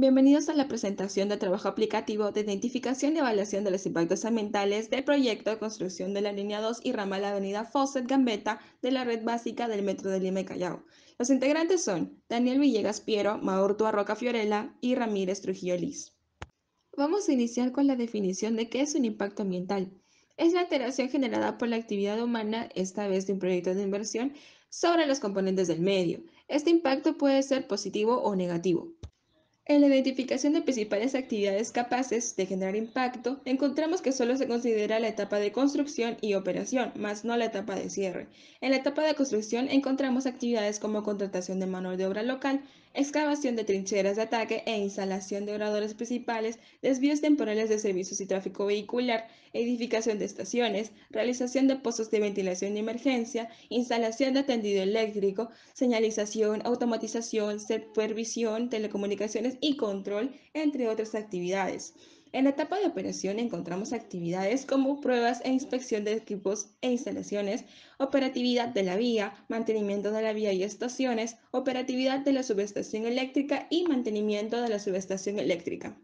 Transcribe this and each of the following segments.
Bienvenidos a la presentación de trabajo aplicativo de identificación y evaluación de los impactos ambientales del proyecto de construcción de la línea 2 y la Avenida Fawcett Gambetta de la red básica del Metro de Lima y Callao. Los integrantes son Daniel Villegas Piero, Maurtua Roca Fiorella y Ramírez Trujillo Liz. Vamos a iniciar con la definición de qué es un impacto ambiental. Es la alteración generada por la actividad humana, esta vez de un proyecto de inversión, sobre los componentes del medio. Este impacto puede ser positivo o negativo. En la identificación de principales actividades capaces de generar impacto, encontramos que solo se considera la etapa de construcción y operación, más no la etapa de cierre. En la etapa de construcción encontramos actividades como contratación de mano de obra local, excavación de trincheras de ataque e instalación de oradores principales, desvíos temporales de servicios y tráfico vehicular, edificación de estaciones, realización de pozos de ventilación de emergencia, instalación de atendido eléctrico, señalización, automatización, supervisión, telecomunicaciones y control, entre otras actividades. En la etapa de operación encontramos actividades como pruebas e inspección de equipos e instalaciones, operatividad de la vía, mantenimiento de la vía y estaciones, operatividad de la subestación eléctrica y mantenimiento de la subestación eléctrica.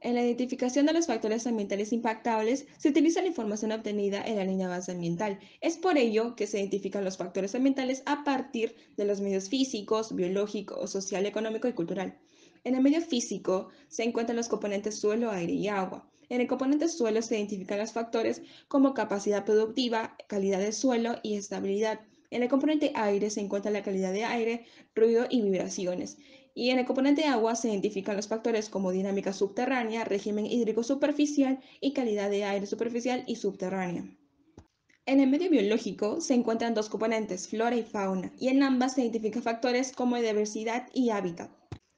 En la identificación de los factores ambientales impactables se utiliza la información obtenida en la línea base ambiental. Es por ello que se identifican los factores ambientales a partir de los medios físicos, biológicos, social, económico y cultural. En el medio físico se encuentran los componentes suelo, aire y agua. En el componente suelo se identifican los factores como capacidad productiva, calidad del suelo y estabilidad. En el componente aire se encuentra la calidad de aire, ruido y vibraciones. Y en el componente agua se identifican los factores como dinámica subterránea, régimen hídrico superficial y calidad de aire superficial y subterránea. En el medio biológico se encuentran dos componentes, flora y fauna, y en ambas se identifican factores como diversidad y hábitat.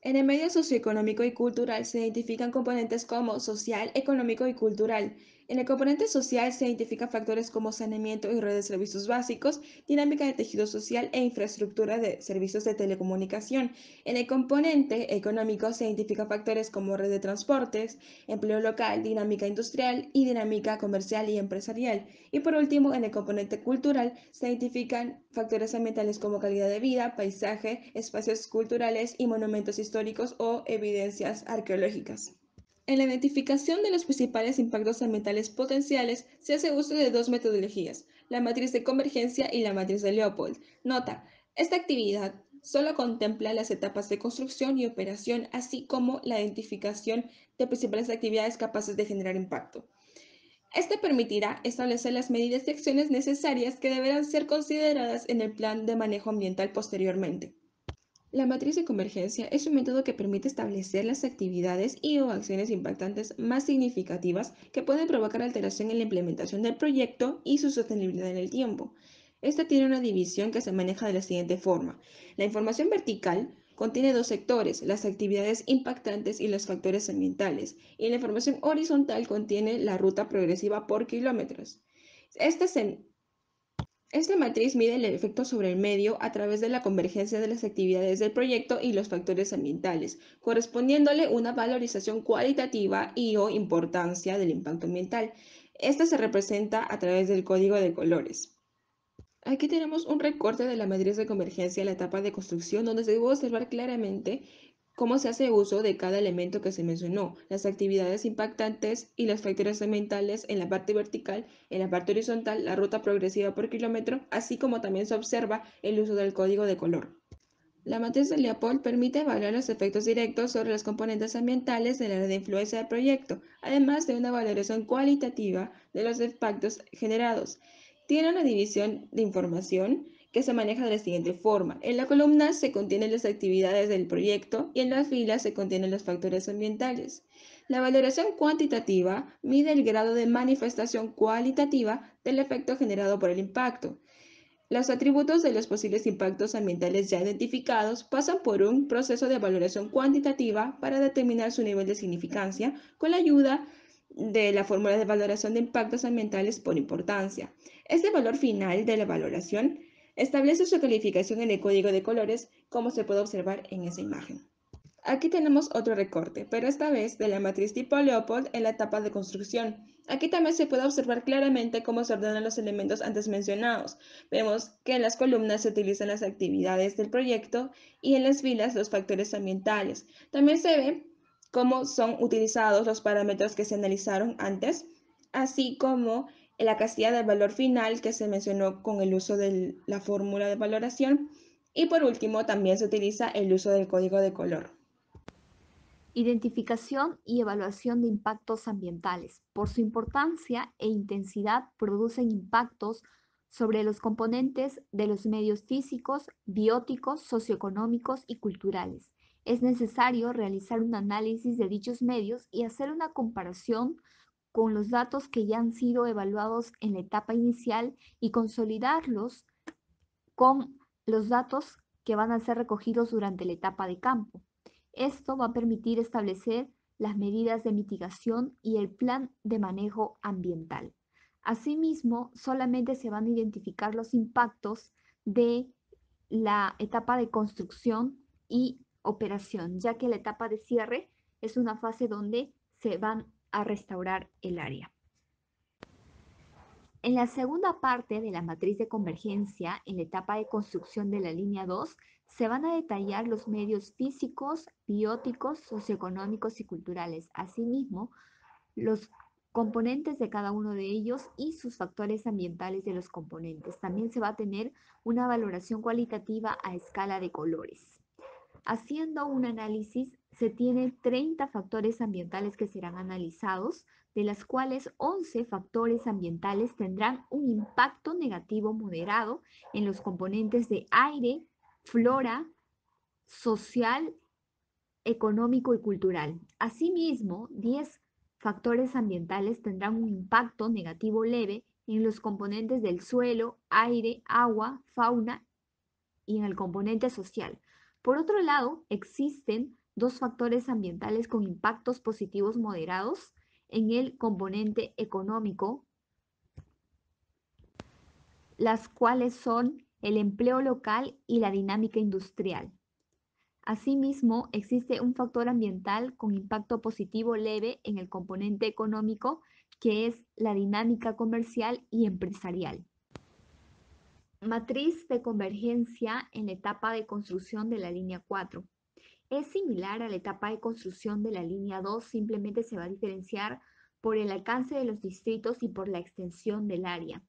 En el medio socioeconómico y cultural se identifican componentes como social, económico y cultural, en el componente social se identifican factores como saneamiento y redes de servicios básicos, dinámica de tejido social e infraestructura de servicios de telecomunicación. En el componente económico se identifican factores como red de transportes, empleo local, dinámica industrial y dinámica comercial y empresarial. Y por último, en el componente cultural se identifican factores ambientales como calidad de vida, paisaje, espacios culturales y monumentos históricos o evidencias arqueológicas. En la identificación de los principales impactos ambientales potenciales se hace uso de dos metodologías, la matriz de convergencia y la matriz de Leopold. Nota, esta actividad solo contempla las etapas de construcción y operación, así como la identificación de principales actividades capaces de generar impacto. Este permitirá establecer las medidas y acciones necesarias que deberán ser consideradas en el plan de manejo ambiental posteriormente. La matriz de convergencia es un método que permite establecer las actividades y o acciones impactantes más significativas que pueden provocar alteración en la implementación del proyecto y su sostenibilidad en el tiempo. Esta tiene una división que se maneja de la siguiente forma. La información vertical contiene dos sectores, las actividades impactantes y los factores ambientales, y la información horizontal contiene la ruta progresiva por kilómetros. Esta esta matriz mide el efecto sobre el medio a través de la convergencia de las actividades del proyecto y los factores ambientales, correspondiéndole una valorización cualitativa y o importancia del impacto ambiental. Esta se representa a través del código de colores. Aquí tenemos un recorte de la matriz de convergencia en la etapa de construcción, donde se debe observar claramente cómo se hace uso de cada elemento que se mencionó, las actividades impactantes y las factores ambientales en la parte vertical, en la parte horizontal, la ruta progresiva por kilómetro, así como también se observa el uso del código de color. La matriz de Leopold permite evaluar los efectos directos sobre las componentes ambientales del área de influencia del proyecto, además de una valoración cualitativa de los impactos generados. Tiene una división de información que se maneja de la siguiente forma. En la columna se contienen las actividades del proyecto y en las filas se contienen los factores ambientales. La valoración cuantitativa mide el grado de manifestación cualitativa del efecto generado por el impacto. Los atributos de los posibles impactos ambientales ya identificados pasan por un proceso de valoración cuantitativa para determinar su nivel de significancia con la ayuda de la fórmula de valoración de impactos ambientales por importancia. Este valor final de la valoración establece su calificación en el código de colores, como se puede observar en esa imagen. Aquí tenemos otro recorte, pero esta vez de la matriz tipo Leopold en la etapa de construcción. Aquí también se puede observar claramente cómo se ordenan los elementos antes mencionados. Vemos que en las columnas se utilizan las actividades del proyecto y en las filas los factores ambientales. También se ve cómo son utilizados los parámetros que se analizaron antes, así como la casilla del valor final que se mencionó con el uso de la fórmula de valoración y por último también se utiliza el uso del código de color. Identificación y evaluación de impactos ambientales. Por su importancia e intensidad producen impactos sobre los componentes de los medios físicos, bióticos, socioeconómicos y culturales. Es necesario realizar un análisis de dichos medios y hacer una comparación con los datos que ya han sido evaluados en la etapa inicial y consolidarlos con los datos que van a ser recogidos durante la etapa de campo. Esto va a permitir establecer las medidas de mitigación y el plan de manejo ambiental. Asimismo, solamente se van a identificar los impactos de la etapa de construcción y operación, ya que la etapa de cierre es una fase donde se van restaurar el área. En la segunda parte de la matriz de convergencia, en la etapa de construcción de la línea 2, se van a detallar los medios físicos, bióticos, socioeconómicos y culturales, asimismo los componentes de cada uno de ellos y sus factores ambientales de los componentes. También se va a tener una valoración cualitativa a escala de colores. Haciendo un análisis, se tienen 30 factores ambientales que serán analizados, de las cuales 11 factores ambientales tendrán un impacto negativo moderado en los componentes de aire, flora, social, económico y cultural. Asimismo, 10 factores ambientales tendrán un impacto negativo leve en los componentes del suelo, aire, agua, fauna y en el componente social. Por otro lado, existen dos factores ambientales con impactos positivos moderados en el componente económico, las cuales son el empleo local y la dinámica industrial. Asimismo, existe un factor ambiental con impacto positivo leve en el componente económico, que es la dinámica comercial y empresarial. Matriz de convergencia en la etapa de construcción de la línea 4. Es similar a la etapa de construcción de la línea 2, simplemente se va a diferenciar por el alcance de los distritos y por la extensión del área.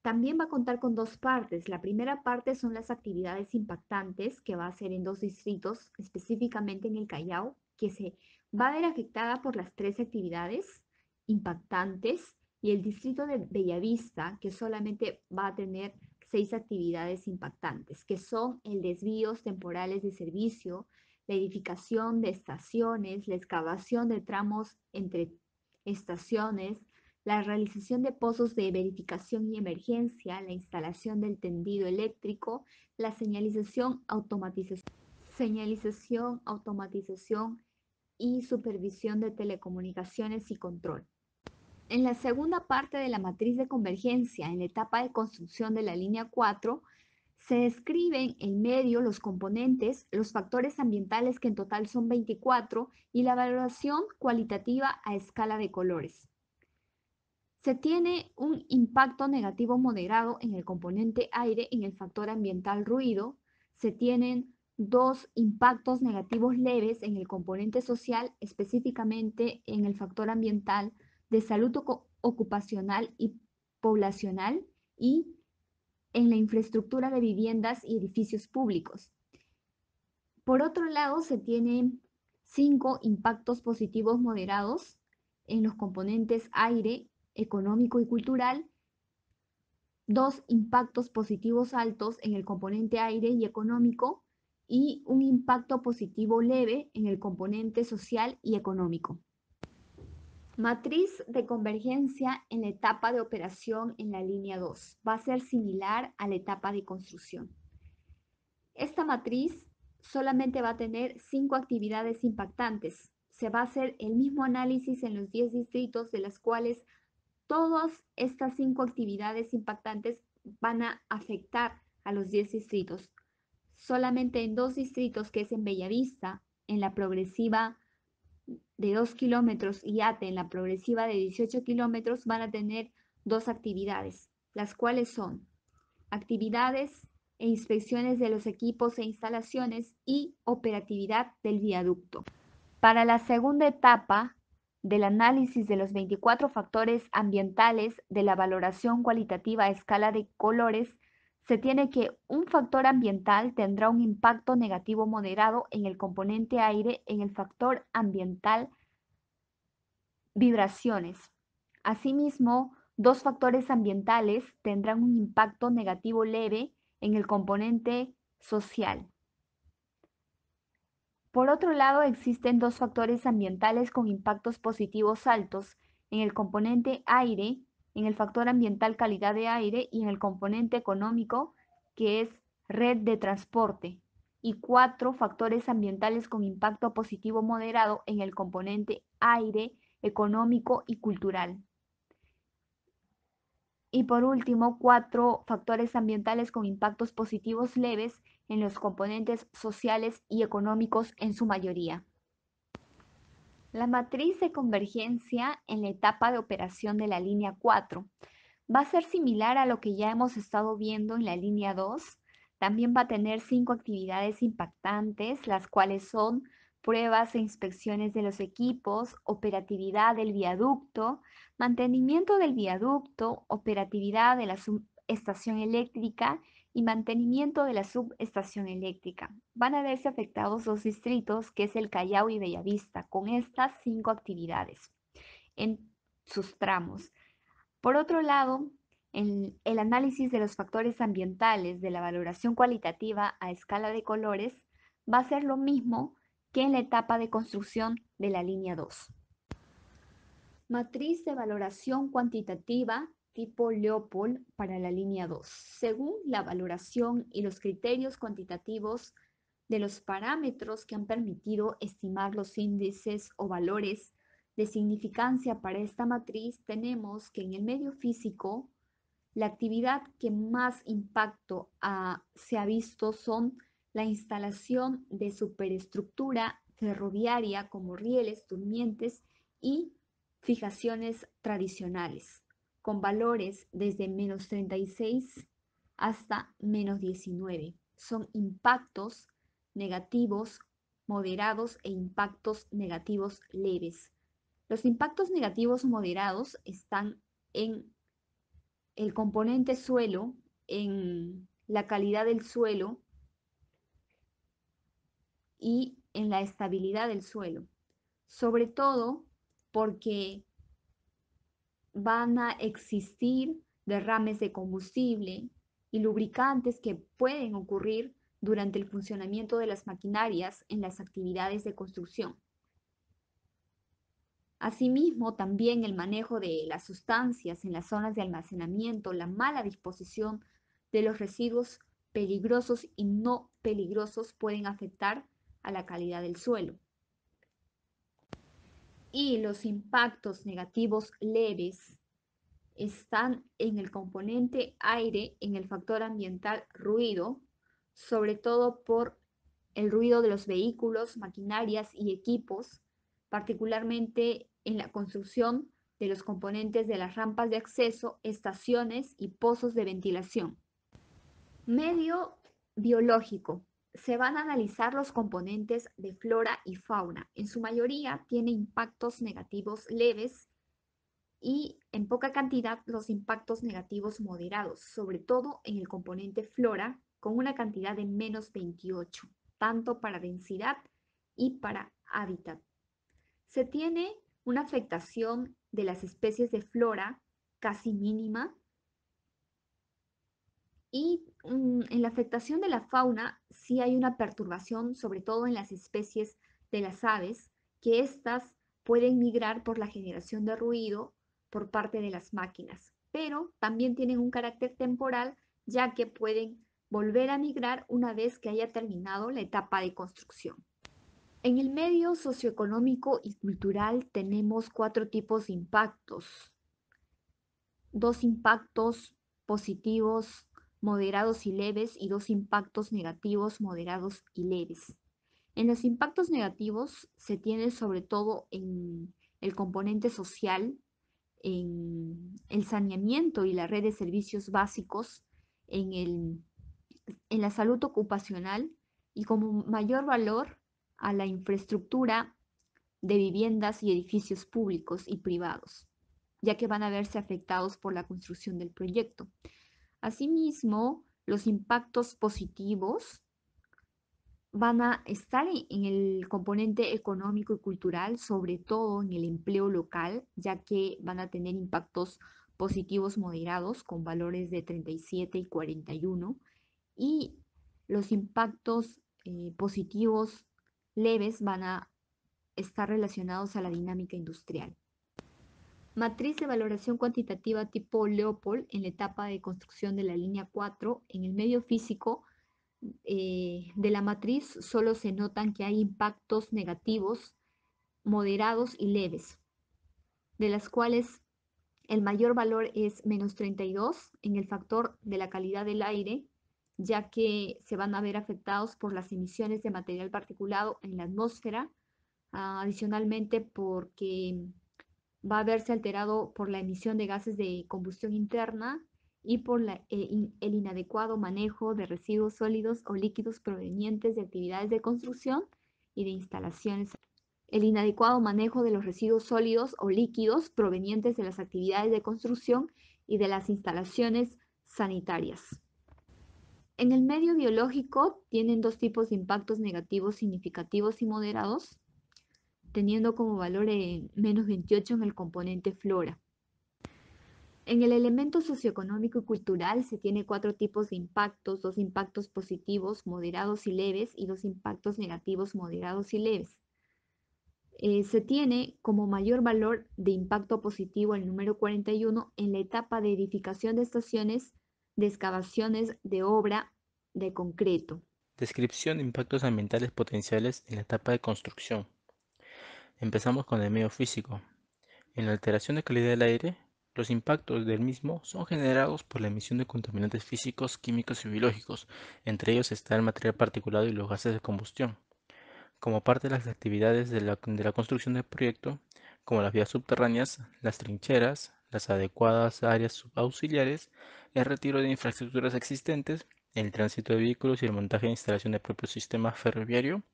También va a contar con dos partes. La primera parte son las actividades impactantes que va a ser en dos distritos, específicamente en el Callao, que se va a ver afectada por las tres actividades impactantes y el distrito de Bellavista, que solamente va a tener seis actividades impactantes, que son el desvío temporales de servicio, la edificación de estaciones, la excavación de tramos entre estaciones, la realización de pozos de verificación y emergencia, la instalación del tendido eléctrico, la señalización, automatización, señalización, automatización y supervisión de telecomunicaciones y control. En la segunda parte de la matriz de convergencia, en la etapa de construcción de la línea 4, se describen en medio los componentes, los factores ambientales que en total son 24 y la valoración cualitativa a escala de colores. Se tiene un impacto negativo moderado en el componente aire en el factor ambiental ruido. Se tienen dos impactos negativos leves en el componente social, específicamente en el factor ambiental de salud ocupacional y poblacional y en la infraestructura de viviendas y edificios públicos. Por otro lado, se tienen cinco impactos positivos moderados en los componentes aire, económico y cultural, dos impactos positivos altos en el componente aire y económico y un impacto positivo leve en el componente social y económico. Matriz de convergencia en la etapa de operación en la línea 2 va a ser similar a la etapa de construcción. Esta matriz solamente va a tener cinco actividades impactantes. Se va a hacer el mismo análisis en los 10 distritos de las cuales todas estas cinco actividades impactantes van a afectar a los 10 distritos. Solamente en dos distritos, que es en Bellavista, en la progresiva de 2 kilómetros y ATE en la progresiva de 18 kilómetros van a tener dos actividades, las cuales son actividades e inspecciones de los equipos e instalaciones y operatividad del viaducto. Para la segunda etapa del análisis de los 24 factores ambientales de la valoración cualitativa a escala de colores, se tiene que un factor ambiental tendrá un impacto negativo moderado en el componente aire en el factor ambiental vibraciones. Asimismo, dos factores ambientales tendrán un impacto negativo leve en el componente social. Por otro lado, existen dos factores ambientales con impactos positivos altos en el componente aire en el factor ambiental calidad de aire y en el componente económico, que es red de transporte, y cuatro factores ambientales con impacto positivo moderado en el componente aire, económico y cultural. Y por último, cuatro factores ambientales con impactos positivos leves en los componentes sociales y económicos en su mayoría. La matriz de convergencia en la etapa de operación de la línea 4 va a ser similar a lo que ya hemos estado viendo en la línea 2. También va a tener cinco actividades impactantes, las cuales son pruebas e inspecciones de los equipos, operatividad del viaducto, mantenimiento del viaducto, operatividad de la estación eléctrica y mantenimiento de la subestación eléctrica. Van a verse afectados los distritos, que es el Callao y Bellavista, con estas cinco actividades en sus tramos. Por otro lado, en el análisis de los factores ambientales de la valoración cualitativa a escala de colores va a ser lo mismo que en la etapa de construcción de la línea 2. Matriz de valoración cuantitativa tipo Leopold para la línea 2, según la valoración y los criterios cuantitativos de los parámetros que han permitido estimar los índices o valores de significancia para esta matriz, tenemos que en el medio físico, la actividad que más impacto se ha visto son la instalación de superestructura ferroviaria como rieles durmientes y fijaciones tradicionales con valores desde menos 36 hasta menos 19. Son impactos negativos moderados e impactos negativos leves. Los impactos negativos moderados están en el componente suelo, en la calidad del suelo y en la estabilidad del suelo. Sobre todo porque van a existir derrames de combustible y lubricantes que pueden ocurrir durante el funcionamiento de las maquinarias en las actividades de construcción. Asimismo, también el manejo de las sustancias en las zonas de almacenamiento, la mala disposición de los residuos peligrosos y no peligrosos pueden afectar a la calidad del suelo y los impactos negativos leves están en el componente aire, en el factor ambiental ruido, sobre todo por el ruido de los vehículos, maquinarias y equipos, particularmente en la construcción de los componentes de las rampas de acceso, estaciones y pozos de ventilación. Medio biológico se van a analizar los componentes de flora y fauna. En su mayoría tiene impactos negativos leves y en poca cantidad los impactos negativos moderados, sobre todo en el componente flora, con una cantidad de menos 28, tanto para densidad y para hábitat. Se tiene una afectación de las especies de flora casi mínima y mm, en la afectación de la fauna sí hay una perturbación, sobre todo en las especies de las aves, que éstas pueden migrar por la generación de ruido por parte de las máquinas, pero también tienen un carácter temporal ya que pueden volver a migrar una vez que haya terminado la etapa de construcción. En el medio socioeconómico y cultural tenemos cuatro tipos de impactos. Dos impactos positivos moderados y leves y dos impactos negativos moderados y leves. En los impactos negativos se tiene sobre todo en el componente social, en el saneamiento y la red de servicios básicos, en, el, en la salud ocupacional y como mayor valor a la infraestructura de viviendas y edificios públicos y privados, ya que van a verse afectados por la construcción del proyecto. Asimismo, los impactos positivos van a estar en el componente económico y cultural, sobre todo en el empleo local, ya que van a tener impactos positivos moderados con valores de 37 y 41 y los impactos eh, positivos leves van a estar relacionados a la dinámica industrial. Matriz de valoración cuantitativa tipo Leopold en la etapa de construcción de la línea 4. En el medio físico eh, de la matriz solo se notan que hay impactos negativos, moderados y leves, de las cuales el mayor valor es menos 32 en el factor de la calidad del aire, ya que se van a ver afectados por las emisiones de material particulado en la atmósfera, ah, adicionalmente porque va a verse alterado por la emisión de gases de combustión interna y por eh, el inadecuado manejo de residuos sólidos o líquidos provenientes de actividades de construcción y de instalaciones. El inadecuado manejo de los residuos sólidos o líquidos provenientes de las actividades de construcción y de las instalaciones sanitarias. En el medio biológico tienen dos tipos de impactos negativos significativos y moderados teniendo como valor en menos 28 en el componente flora. En el elemento socioeconómico y cultural se tiene cuatro tipos de impactos, dos impactos positivos, moderados y leves, y dos impactos negativos, moderados y leves. Eh, se tiene como mayor valor de impacto positivo el número 41 en la etapa de edificación de estaciones, de excavaciones de obra de concreto. Descripción de impactos ambientales potenciales en la etapa de construcción. Empezamos con el medio físico. En la alteración de calidad del aire, los impactos del mismo son generados por la emisión de contaminantes físicos, químicos y biológicos, entre ellos está el material particulado y los gases de combustión. Como parte de las actividades de la, construcción del proyecto, como las vías subterráneas, las trincheras, las adecuadas áreas auxiliares, el retiro de infraestructuras existentes, el tránsito de vehículos y el montaje e instalación del propio sistema ferroviario,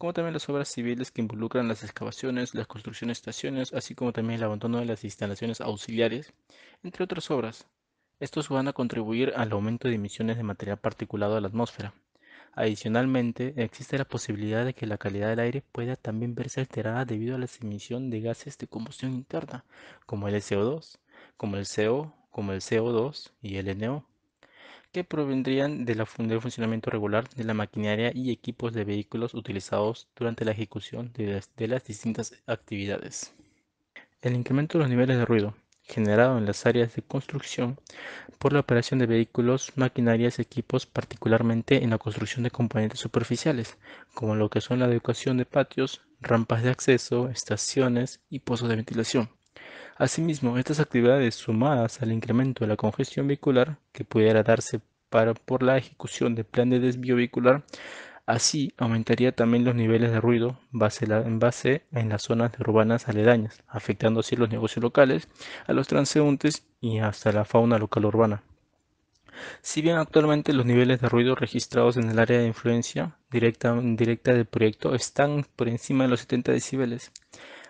como también las obras civiles que involucran las excavaciones, las construcciones de estaciones, así como también el abandono de las instalaciones auxiliares, entre otras obras. Estos van a contribuir al aumento de emisiones de material particulado a la atmósfera. Adicionalmente, existe la posibilidad de que la calidad del aire pueda también verse alterada debido a la emisión de gases de combustión interna, como el CO2, como el CO, como el CO2 y el NO que provendrían del funcionamiento regular de la maquinaria y equipos de vehículos utilizados durante la ejecución de las, distintas actividades. El incremento de los niveles de ruido generado en las áreas de construcción por la operación de vehículos, maquinarias y equipos, particularmente en la construcción de componentes superficiales, como lo que son la adecuación de patios, rampas de acceso, estaciones y pozos de ventilación. Asimismo, estas actividades sumadas al incremento de la congestión vehicular que pudiera darse por la ejecución del plan de desvío vehicular, así aumentaría también los niveles de ruido base en base en las zonas urbanas aledañas, afectando así los negocios locales, a los transeúntes y hasta la fauna local urbana. Si bien actualmente los niveles de ruido registrados en el área de influencia directa, directa del proyecto están por encima de los 70 decibeles,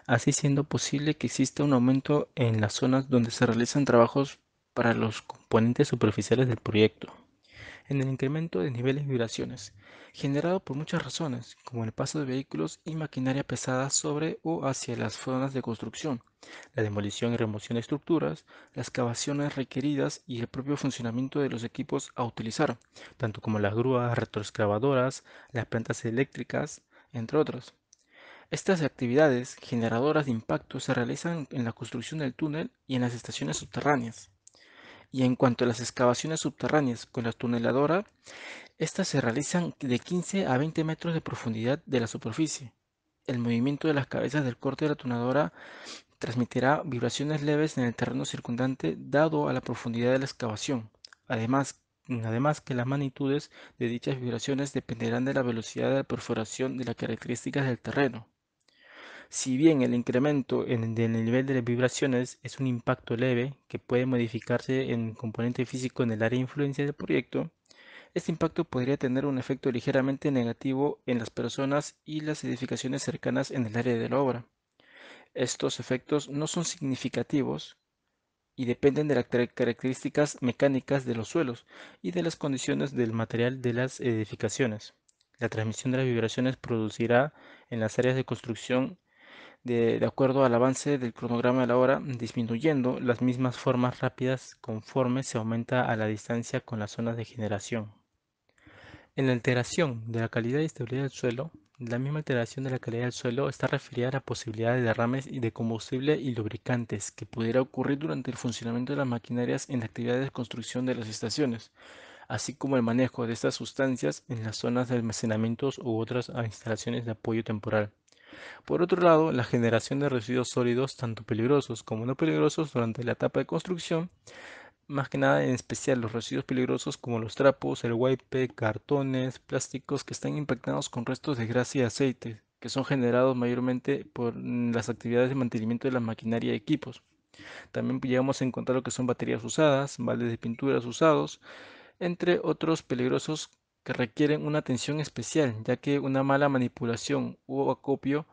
así siendo posible que exista un aumento en las zonas donde se realizan trabajos para los componentes superficiales del proyecto. En el incremento de niveles de vibraciones, generado por muchas razones, como el paso de vehículos y maquinaria pesada sobre o hacia las zonas de construcción, la demolición y remoción de estructuras, las excavaciones requeridas y el propio funcionamiento de los equipos a utilizar, tanto como las grúas retroexcavadoras, las plantas eléctricas, entre otros. Estas actividades generadoras de impacto se realizan en la construcción del túnel y en las estaciones subterráneas. Y en cuanto a las excavaciones subterráneas con la tuneladora, estas se realizan de 15 a 20 metros de profundidad de la superficie. El movimiento de las cabezas del corte de la tuneladora transmitirá vibraciones leves en el terreno circundante dado a la profundidad de la excavación. Además, Además que las magnitudes de dichas vibraciones dependerán de la velocidad de perforación de las características del terreno. Si bien el incremento en, el nivel de las vibraciones es un impacto leve que puede modificarse en componente físico en el área de influencia del proyecto, este impacto podría tener un efecto ligeramente negativo en las personas y las edificaciones cercanas en el área de la obra. Estos efectos no son significativos y dependen de las características mecánicas de los suelos y de las condiciones del material de las edificaciones. La transmisión de las vibraciones producirá en las áreas de construcción de, acuerdo al avance del cronograma de la hora, disminuyendo las mismas formas rápidas conforme se aumenta a la distancia con las zonas de generación. En la alteración de la calidad y estabilidad del suelo, la misma alteración de la calidad del suelo está referida a la posibilidad de derrames de combustible y lubricantes que pudiera ocurrir durante el funcionamiento de las maquinarias en la actividad de construcción de las estaciones, así como el manejo de estas sustancias en las zonas de almacenamientos u otras instalaciones de apoyo temporal. Por otro lado, la generación de residuos sólidos, tanto peligrosos como no peligrosos, durante la etapa de construcción, más que nada en especial los residuos peligrosos como los trapos, el wipe, cartones, plásticos que están impactados con restos de grasa y aceite, que son generados mayormente por las actividades de mantenimiento de la maquinaria y equipos. También llegamos a encontrar lo que son baterías usadas, baldes de pinturas usados, entre otros peligrosos requieren una atención especial, ya que una mala manipulación u acopio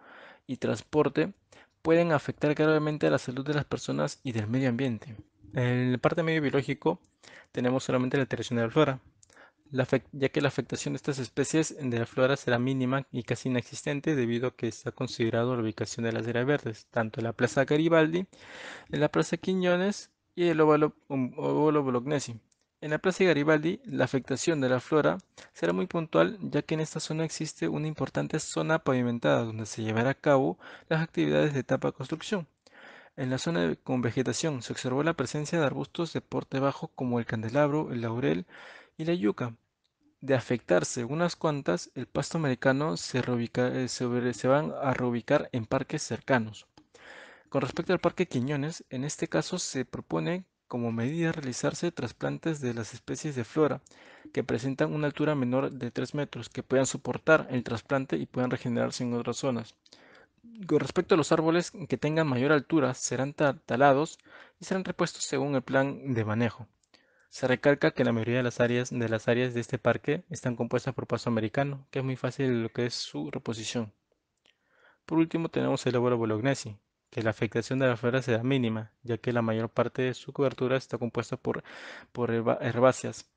y transporte pueden afectar gravemente a la salud de las personas y del medio ambiente. En el parte medio biológico tenemos solamente la alteración de la flora, ya que la afectación de estas especies de la flora será mínima y casi inexistente debido a que está considerado la ubicación de las áreas verdes, tanto en la Plaza Garibaldi, en la Plaza Quiñones y el óvalo, Bolognesi. En la Plaza Garibaldi, la afectación de la flora será muy puntual, ya que en esta zona existe una importante zona pavimentada donde se llevará a cabo las actividades de etapa construcción. En la zona con vegetación se observó la presencia de arbustos de porte bajo como el candelabro, el laurel y la yuca. De afectarse unas cuantas, el pasto americano se, reubica, eh, se van a reubicar en parques cercanos. Con respecto al Parque Quiñones, en este caso se propone como medida realizarse trasplantes de las especies de flora que presentan una altura menor de 3 metros que puedan soportar el trasplante y puedan regenerarse en otras zonas. Con respecto a los árboles que tengan mayor altura, serán talados y serán repuestos según el plan de manejo. Se recalca que la mayoría de las áreas de, las áreas de este parque están compuestas por paso americano, que es muy fácil lo que es su reposición. Por último tenemos el árbol bolognesi, la afectación de la flora será mínima, ya que la mayor parte de su cobertura está compuesta por, por herbáceas.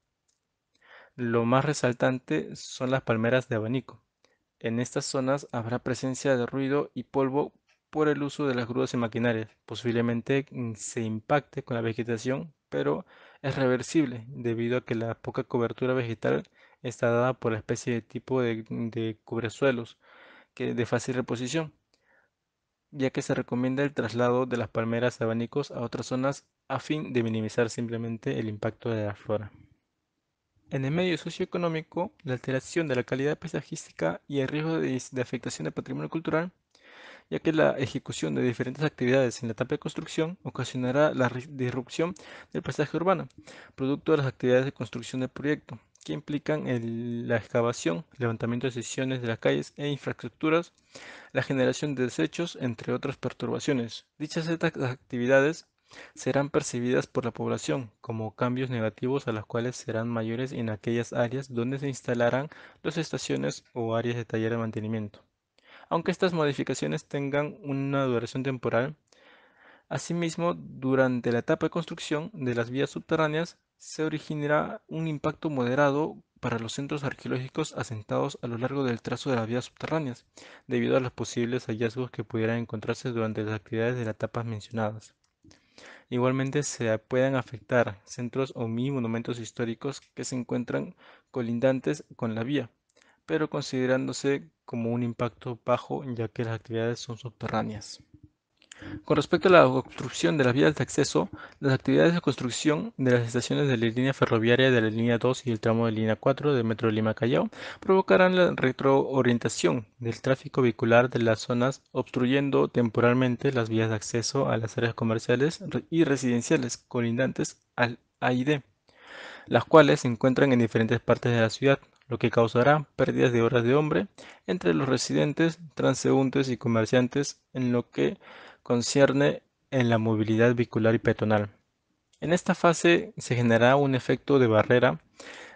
Lo más resaltante son las palmeras de abanico. En estas zonas habrá presencia de ruido y polvo por el uso de las grúas y maquinarias. Posiblemente mm, se impacte con la vegetación, pero es reversible debido a que la poca cobertura vegetal está dada por la especie de tipo de, de cubresuelos que de fácil reposición ya que se recomienda el traslado de las palmeras abanicos a otras zonas a fin de minimizar simplemente el impacto de la flora. En el medio socioeconómico, la alteración de la calidad paisajística y el riesgo de, de afectación del patrimonio cultural, ya que la ejecución de diferentes actividades en la etapa de construcción ocasionará la disrupción del paisaje urbano, producto de las actividades de construcción del proyecto, que implican la excavación, levantamiento de secciones de las calles e infraestructuras, la generación de desechos, entre otras perturbaciones. Dichas actividades serán percibidas por la población como cambios negativos a los cuales serán mayores en aquellas áreas donde se instalarán las estaciones o áreas de taller de mantenimiento. Aunque estas modificaciones tengan una duración temporal, asimismo, durante la etapa de construcción de las vías subterráneas se originará un impacto moderado para los centros arqueológicos asentados a lo largo del trazo de las vías subterráneas, debido a los posibles hallazgos que pudieran encontrarse durante las actividades de las etapas mencionadas. Igualmente se pueden afectar centros o mini monumentos históricos que se encuentran colindantes con la vía, pero considerándose como un impacto bajo ya que las actividades son subterráneas. Con respecto a la obstrucción de las vías de acceso, las actividades de construcción de las estaciones de la línea ferroviaria de la línea 2 y el tramo de línea 4 del Metro Lima Callao provocarán la retroorientación del tráfico vehicular de las zonas, obstruyendo temporalmente las vías de acceso a las áreas comerciales y residenciales colindantes al AID, las cuales se encuentran en diferentes partes de la ciudad, lo que causará pérdidas de horas de hombre entre los residentes, transeúntes y comerciantes, en lo que concierne en la movilidad vehicular y peatonal. En esta fase se generará un efecto de barrera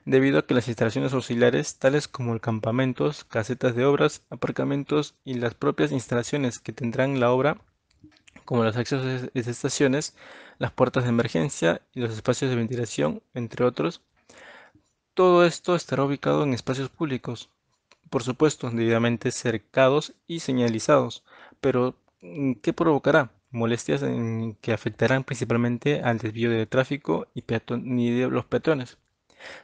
debido a que las instalaciones auxiliares, tales como campamentos, casetas de obras, aparcamientos y las propias instalaciones que tendrán la obra, como los accesos las estaciones, las puertas de emergencia y los espacios de ventilación, entre otros, todo esto estará ubicado en espacios públicos, por supuesto debidamente cercados y señalizados, pero Mm, ¿Qué provocará? Molestias que afectarán principalmente al desvío de tráfico y, de los peatones.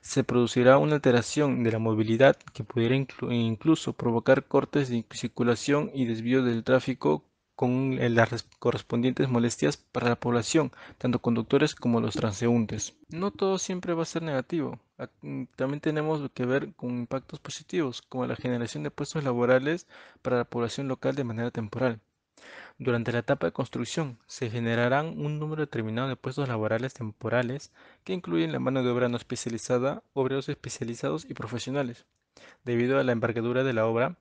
Se producirá una alteración de la movilidad que pudiera incluso provocar cortes de circulación y desvío del tráfico con las correspondientes molestias para la población, tanto conductores como los transeúntes. No todo siempre va a ser negativo. Mm, también tenemos que ver con impactos positivos, como la generación de puestos laborales para la población local de manera temporal. Durante la etapa de construcción, se generarán un número determinado de puestos laborales temporales que incluyen la mano de obra no especializada, obreros especializados y profesionales. Debido a la envergadura de la obra,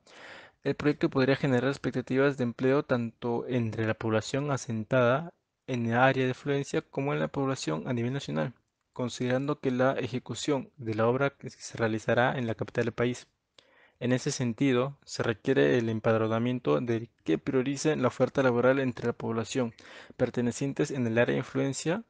el proyecto podría generar expectativas de empleo tanto entre la población asentada en el área de influencia como en la población a nivel nacional, considerando que la ejecución de la obra se realizará en la capital del país. En ese sentido, se requiere el empadronamiento de que priorice la oferta laboral entre la población pertenecientes en el área de influencia,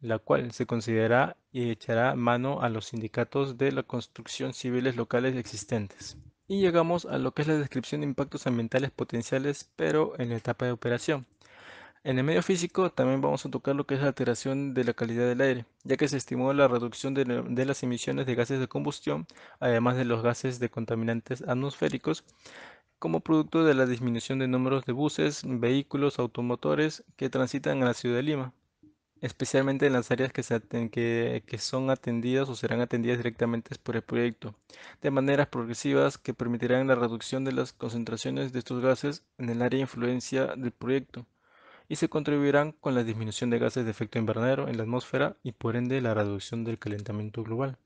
la cual se considerará y echará mano a los sindicatos de la construcción civiles locales existentes. Y llegamos a lo que es la descripción de impactos ambientales potenciales, pero en la etapa de operación. En el medio físico también vamos a tocar lo que es la alteración de la calidad del aire, ya que se estimó la reducción de, las emisiones de gases de combustión, además de los gases de contaminantes atmosféricos, como producto de la disminución de números de buses, vehículos, automotores que transitan a la ciudad de Lima, especialmente en las áreas que, que, son atendidas o serán atendidas directamente por el proyecto, de maneras progresivas que permitirán la reducción de las concentraciones de estos gases en el área de influencia del proyecto y se contribuirán con la disminución de gases de efecto invernadero en la atmósfera y por ende la reducción del calentamiento global.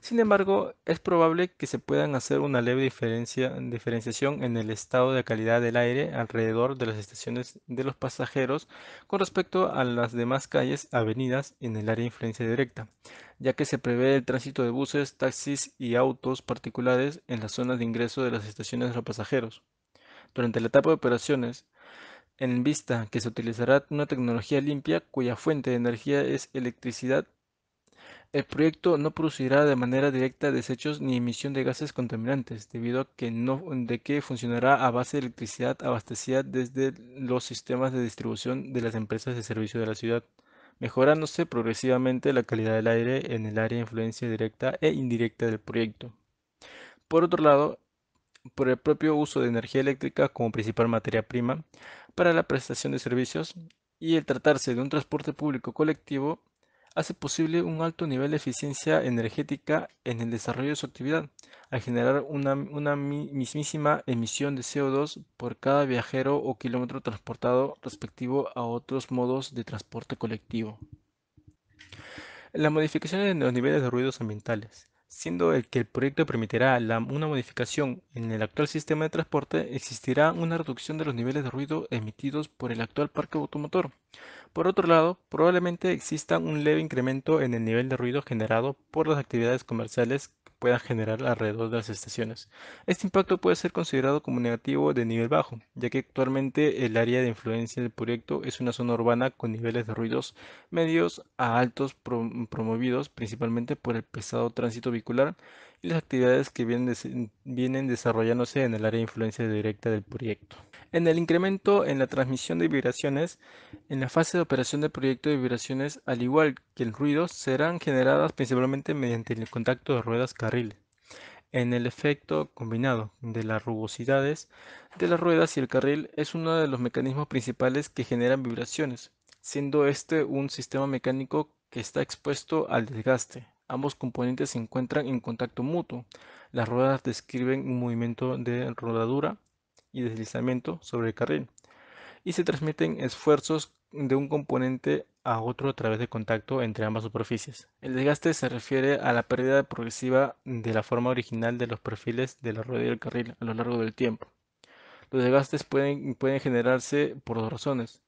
Sin embargo, es probable que se puedan hacer una leve diferenciación en el estado de calidad del aire alrededor de las estaciones de los pasajeros con respecto a las demás calles, avenidas en el área de influencia directa, ya que se prevé el tránsito de buses, taxis y autos particulares en las zonas de ingreso de las estaciones de los pasajeros. Durante la etapa de operaciones, en vista que se utilizará una tecnología limpia cuya fuente de energía es electricidad, el proyecto no producirá de manera directa desechos ni emisión de gases contaminantes, debido a que no, de que funcionará a base de electricidad abastecida desde los sistemas de distribución de las empresas de servicio de la ciudad, mejorándose progresivamente la calidad del aire en el área de influencia directa e indirecta del proyecto. Por otro lado, por el propio uso de energía eléctrica como principal materia prima, para la prestación de servicios y el tratarse de un transporte público colectivo hace posible un alto nivel de eficiencia energética en el desarrollo de su actividad, al generar una, mismísima emisión de CO2 por cada viajero o kilómetro transportado respectivo a otros modos de transporte colectivo. Las modificaciones en los niveles de ruidos ambientales siendo el que el proyecto permitirá una modificación en el actual sistema de transporte, existirá una reducción de los niveles de ruido emitidos por el actual parque automotor. Por otro lado, probablemente exista un leve incremento en el nivel de ruido generado por las actividades comerciales Pueda generar alrededor de las estaciones. Este impacto puede ser considerado como negativo de nivel bajo, ya que actualmente el área de influencia del proyecto es una zona urbana con niveles de ruidos medios a altos promovidos principalmente por el pesado tránsito vehicular las actividades que vienen, vienen desarrollándose en el área de influencia directa del proyecto. En el incremento en la transmisión de vibraciones, en la fase de operación del proyecto de vibraciones, al igual que el ruido, serán generadas principalmente mediante el contacto de ruedas carril. En el efecto combinado de las rugosidades de las ruedas y el carril es uno de los mecanismos principales que generan vibraciones, siendo este un sistema mecánico que está expuesto al desgaste. Ambos componentes se encuentran en contacto mutuo. Las ruedas describen un movimiento de rodadura y deslizamiento sobre el carril y se transmiten esfuerzos de un componente a otro a través de contacto entre ambas superficies. El desgaste se refiere a la pérdida progresiva de la forma original de los perfiles de la rueda y el carril a lo largo del tiempo. Los desgastes pueden, pueden generarse por dos razones.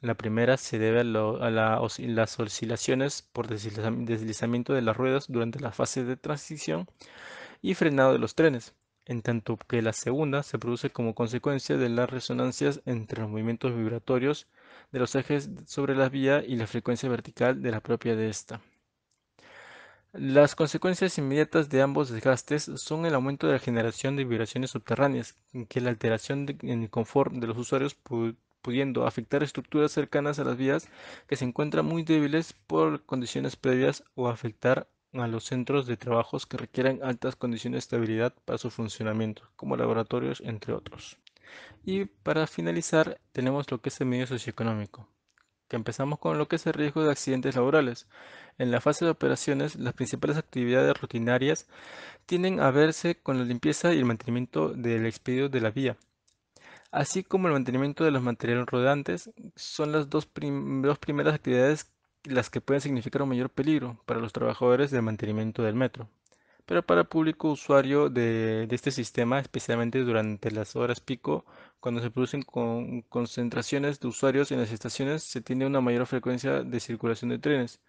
La primera se debe a, las oscilaciones por deslizamiento de las ruedas durante la fase de transición y frenado de los trenes, en tanto que la segunda se produce como consecuencia de las resonancias entre los movimientos vibratorios de los ejes sobre la vía y la frecuencia vertical de la propia de esta. Las consecuencias inmediatas de ambos desgastes son el aumento de la generación de vibraciones subterráneas, que la alteración en el confort de los usuarios pudiendo afectar estructuras cercanas a las vías que se encuentran muy débiles por condiciones previas o afectar a los centros de trabajos que requieren altas condiciones de estabilidad para su funcionamiento, como laboratorios, entre otros. Y para finalizar, tenemos lo que es el medio socioeconómico, que empezamos con lo que es el riesgo de accidentes laborales. En la fase de operaciones, las principales actividades rutinarias tienen a verse con la limpieza y el mantenimiento del expedio de la vía, así como el mantenimiento de los materiales rodantes, son las dos, primeras actividades las que pueden significar un mayor peligro para los trabajadores de mantenimiento del metro. Pero para el público usuario de, de este sistema, especialmente durante las horas pico, cuando se producen concentraciones de usuarios en las estaciones, se tiene una mayor frecuencia de circulación de trenes,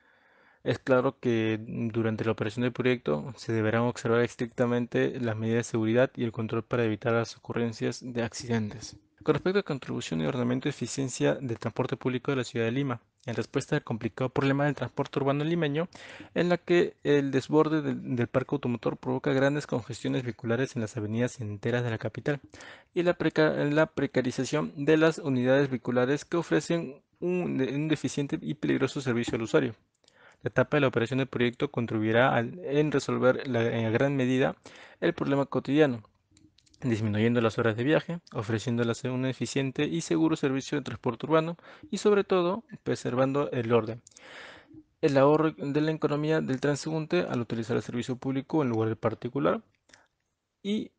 es claro que durante la operación del proyecto se deberán observar estrictamente las medidas de seguridad y el control para evitar las ocurrencias de accidentes. Con respecto a contribución y ordenamiento de eficiencia del transporte público de la ciudad de Lima, en respuesta al complicado problema del transporte urbano limeño, en la que el desborde del, parque automotor provoca grandes congestiones vehiculares en las avenidas enteras de la capital y la, la precarización de las unidades vehiculares que ofrecen un deficiente y peligroso servicio al usuario. La etapa de la operación del proyecto contribuirá en resolver en gran medida el problema cotidiano, disminuyendo las horas de viaje, ofreciéndolas un eficiente y seguro servicio de transporte urbano y sobre todo preservando el orden. El ahorro de la economía del transeúnte al utilizar el servicio público en lugar de particular y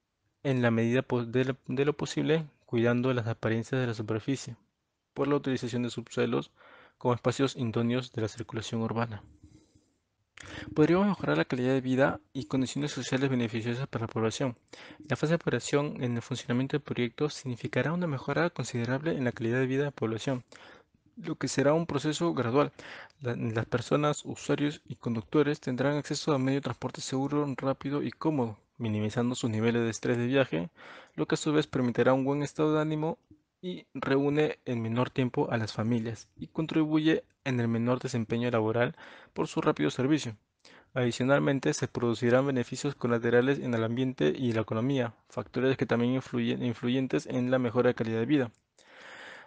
en la medida pues, de lo posible cuidando las apariencias de la superficie por la utilización de subsuelos como espacios indóneos de la circulación urbana. Podríamos mejorar la calidad de vida y condiciones sociales beneficiosas para la población. La fase de operación en el funcionamiento del proyecto significará una mejora considerable en la calidad de vida de la población, lo que será un proceso gradual. las personas, usuarios y conductores tendrán acceso a medio de transporte seguro, rápido y cómodo, minimizando sus niveles de estrés de viaje, lo que a su vez permitirá un buen estado de ánimo y reúne en menor tiempo a las familias y contribuye en el menor desempeño laboral por su rápido servicio. Adicionalmente, se producirán beneficios colaterales en el ambiente y la economía, factores que también influyen influyentes en la mejora de calidad de vida.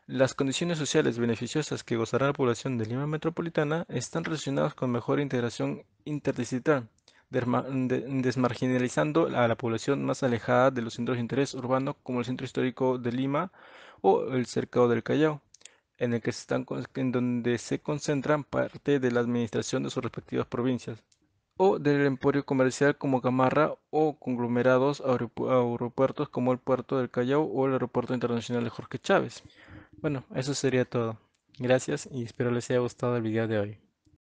Las condiciones sociales beneficiosas que gozará la población de Lima Metropolitana están relacionadas con mejor integración interdisciplinar desmarginalizando a la población más alejada de los centros de interés urbano como el centro histórico de Lima o el cercado del Callao, en, el que se están, en donde se concentran parte de la administración de sus respectivas provincias, o del emporio comercial como Camarra o conglomerados aeropuertos como el puerto del Callao o el aeropuerto internacional de Jorge Chávez. Bueno, eso sería todo. Gracias y espero les haya gustado el video de hoy.